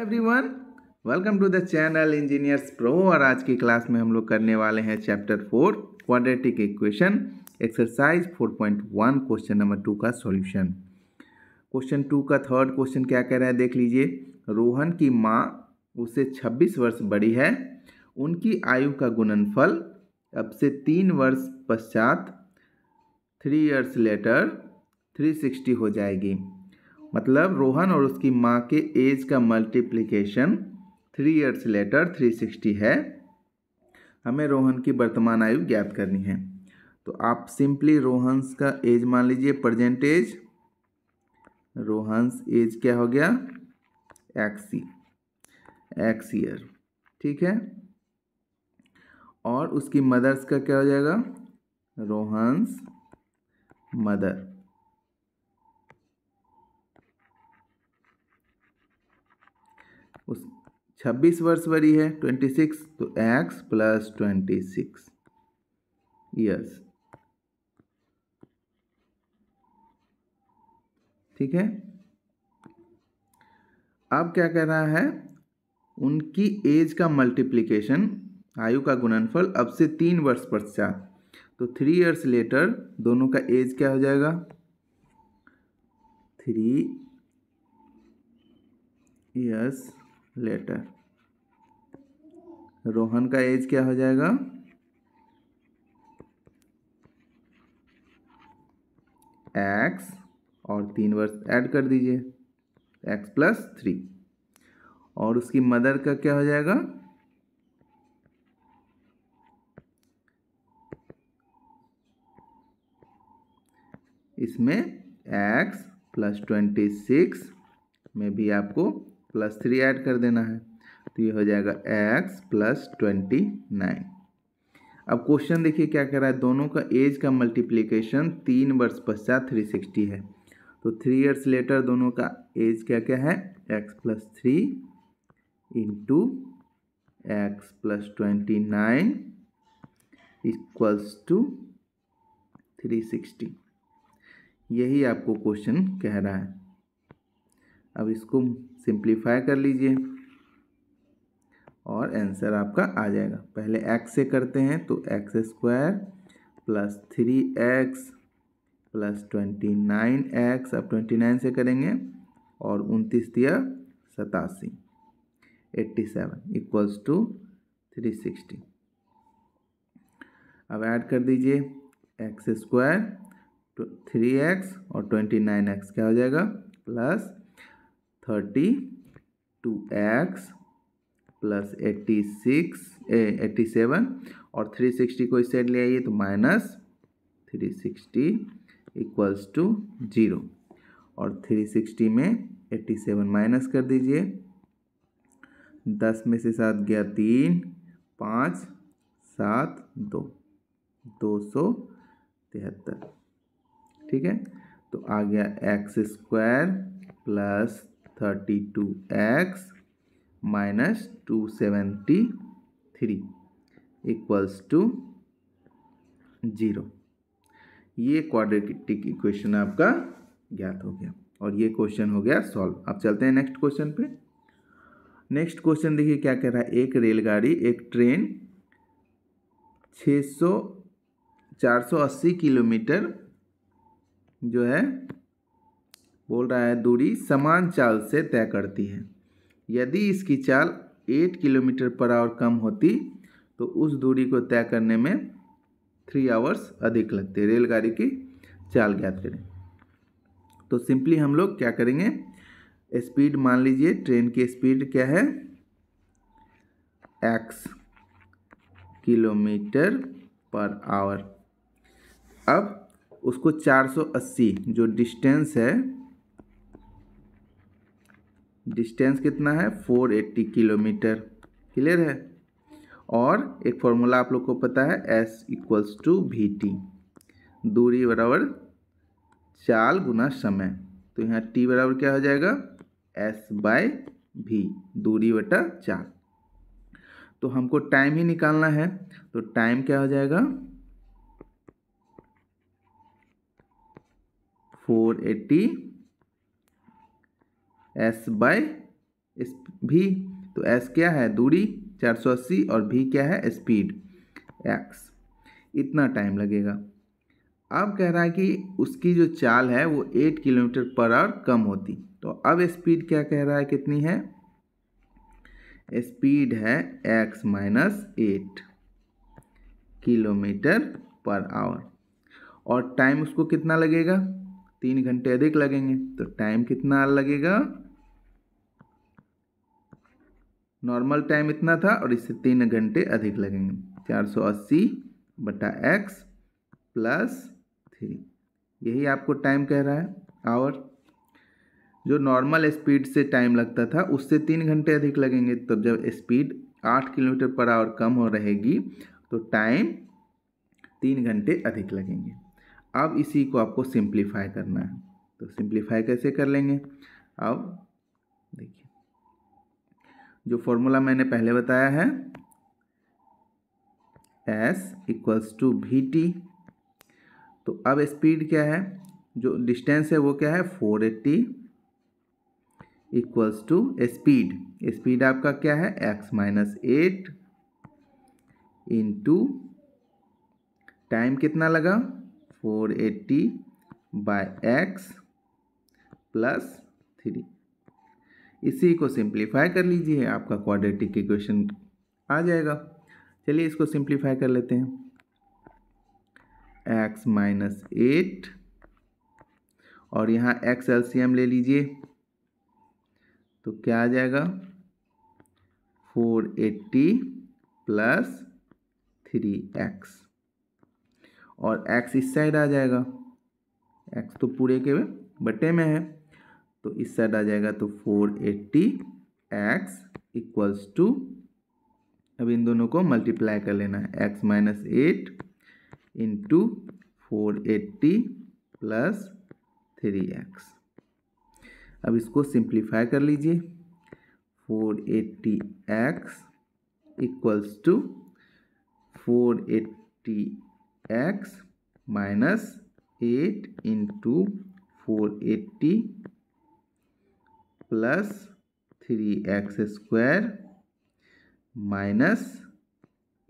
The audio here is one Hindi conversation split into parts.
everyone welcome to the channel engineers pro और आज की क्लास में हम लोग करने वाले हैं chapter four quadratic equation exercise four point one question number two का सॉल्यूशन क्वेश्चन टू का थर्ड क्वेश्चन क्या कह रहा है देख लीजिए रोहन की माँ उससे छब्बीस वर्ष बड़ी है उनकी आयु का गुणनफल अब से तीन वर्ष पश्चात three years later three sixty हो जाएगी मतलब रोहन और उसकी माँ के एज का multiplication three years later three sixty है हमें रोहन की वर्तमान आयु ज्ञात करनी है तो आप सिंपली रोहन्स का एज मान लीजिए प्रजेंट एज रोहन्स एज क्या हो गया एक्सी एक्स ईयर ठीक है और उसकी मदर्स का क्या हो जाएगा रोहन्स मदर छब्बीस वर्ष बड़ी है ट्वेंटी सिक्स तो X plus twenty six yes ठीक है अब क्या कह रहा है उनकी एज का मल्टीप्लीकेशन आयु का गुणनफल अब से तीन वर्ष पश्चात तो थ्री इयर्स लेटर दोनों का एज क्या हो जाएगा थ्री इयर्स लेटर रोहन का एज क्या हो जाएगा एक्स और तीन वर्ष ऐड कर दीजिए एक्स प्लस थ्री और उसकी मदर का क्या हो जाएगा इसमें एक्स प्लस ट्वेंटी सिक्स में भी आपको प्लस थ्री ऐड कर देना है तो ये हो जाएगा एक्स प्लस ट्वेंटी नाइन अब क्वेश्चन देखिए क्या कह रहा है दोनों का एज का मल्टीप्लीकेशन तीन वर्ष पश्चात थ्री सिक्सटी है तो थ्री ईयर्स लेटर दोनों का एज क्या क्या है X plus three into X plus twenty nine equals to three sixty यही आपको क्वेश्चन कह रहा है अब इसको सिंप्लीफाई कर लीजिए और आंसर आपका आ जाएगा पहले एक्स से करते हैं तो X square plus three X plus twenty nine X अब ट्वेंटी नाइन से करेंगे और उनतीस दिया सतासी eighty seven equals to three sixty अब ऐड कर दीजिए एक्स स्क्वायर थ्री एक्स और ट्वेंटी नाइन एक्स क्या हो जाएगा plus thirty two X plus eighty six eighty seven और थ्री सिक्सटी को इस साइड ले आइए तो minus three sixty equals to zero और थ्री सिक्सटी में एट्टी सेवन माइनस कर दीजिए दस में से सात गया तीन पाँच सात दो दो सौ तिहत्तर ठीक है तो आ गया X square plus thirty two X minus two seventy three equals to zero ये क्वाड्रेटिक इक्वेशन आपका ज्ञात हो गया और ये क्वेश्चन हो गया सॉल्व अब चलते हैं नेक्स्ट क्वेश्चन पे नेक्स्ट क्वेश्चन देखिए क्या कह रहा है एक रेलगाड़ी एक ट्रेन 600 480 किलोमीटर जो है बोल रहा है दूरी समान चाल से तय करती है यदि इसकी चाल एट किलोमीटर पर आवर कम होती तो उस दूरी को तय करने में थ्री आवर्स अधिक लगते रेलगाड़ी की चाल ज्ञात करें तो सिंपली हम लोग क्या करेंगे स्पीड मान लीजिए ट्रेन की स्पीड क्या है एक्स किलोमीटर पर आवर अब उसको 480 जो डिस्टेंस है डिस्टेंस कितना है 480 किलोमीटर क्लियर है और एक फॉर्मूला आप लोग को पता है S equals to V T दूरी बराबर चाल गुना समय तो यहाँ टी बराबर क्या हो जाएगा एस बाय भी दूरी बटा चाल तो हमको टाइम ही निकालना है तो टाइम क्या हो जाएगा 480 एस बाय भी तो एस क्या है दूरी 480 और भी क्या है स्पीड एक्स इतना टाइम लगेगा अब कह रहा है कि उसकी जो चाल है वो एट किलोमीटर पर आवर कम होती तो अब स्पीड क्या कह रहा है कितनी है स्पीड है X minus eight kilometre per hour और टाइम उसको कितना लगेगा तीन घंटे अधिक लगेंगे तो टाइम कितना लगेगा नॉर्मल टाइम इतना था और इससे तीन घंटे अधिक लगेंगे चार सौ अस्सी बटा एक्स प्लस थ्री यही आपको टाइम कह रहा है आवर जो नॉर्मल स्पीड से टाइम लगता था उससे तीन घंटे अधिक लगेंगे तब तो जब स्पीड आठ किलोमीटर पर आवर कम हो रहेगी तो टाइम तीन घंटे अधिक लगेंगे अब इसी को आपको सिंप्लीफाई करना है तो सिंप्लीफाई कैसे कर लेंगे अब देखिए जो फॉर्मूला मैंने पहले बताया है S equals to V T तो अब स्पीड क्या है जो डिस्टेंस है वो क्या है four eighty equals to speed speed आपका क्या है X minus eight into time कितना लगा four eighty by X plus three इसी को सिंप्लीफाई कर लीजिए आपका क्वाड्रेटिक इक्वेशन आ जाएगा चलिए इसको सिंप्लीफाई कर लेते हैं एक्स माइनस एट और यहाँ एक्स एलसीएम ले लीजिए तो क्या आ जाएगा four eighty plus three X और एक्स इस साइड आ जाएगा एक्स तो पूरे के बटे में है तो इस साइड आ जाएगा तो four eighty X equals to अब इन दोनों को मल्टीप्लाई कर लेना है X minus eight into four eighty plus three X अब इसको सिंप्लीफाई कर लीजिए four eighty X equals to four eighty X minus eight into four eighty plus three X square minus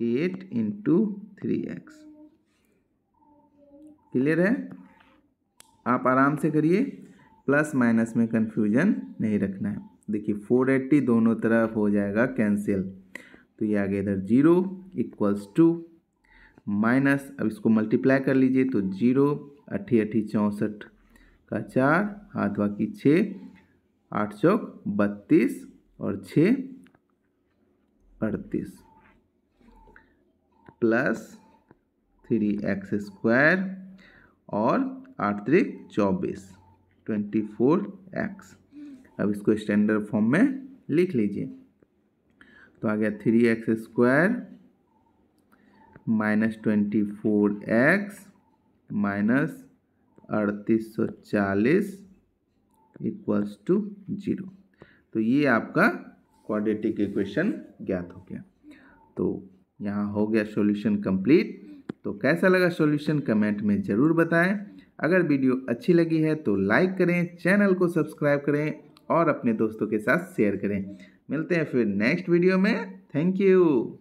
eight into three X clear है आप आराम से करिए प्लस माइनस में कन्फ्यूजन नहीं रखना है देखिए फोर एट्टी दोनों तरफ हो जाएगा कैंसिल तो ये आ गया इधर जीरो इक्वल्स टू माइनस अब इसको मल्टीप्लाई कर लीजिए तो जीरो अट्ठी अट्ठी चौंसठ का चार हाथ बाकी छः आठ चौक बत्तीस और छ अड़तीस प्लस थ्री एक्स स्क्वायर और आठ त्रिक चौबीस ट्वेंटी फोर एक्स अब इसको स्टैंडर्ड फॉर्म में लिख लीजिए तो आ गया three X square minus twenty four X माइनस अड़तीस सौ चालीस इक्वल्स टू जीरो तो ये आपका क्वाड्रेटिक इक्वेशन ज्ञात हो गया तो यहाँ हो गया सॉल्यूशन कंप्लीट तो कैसा लगा सॉल्यूशन कमेंट में ज़रूर बताएं अगर वीडियो अच्छी लगी है तो लाइक करें चैनल को सब्सक्राइब करें और अपने दोस्तों के साथ शेयर करें मिलते हैं फिर नेक्स्ट वीडियो में थैंक यू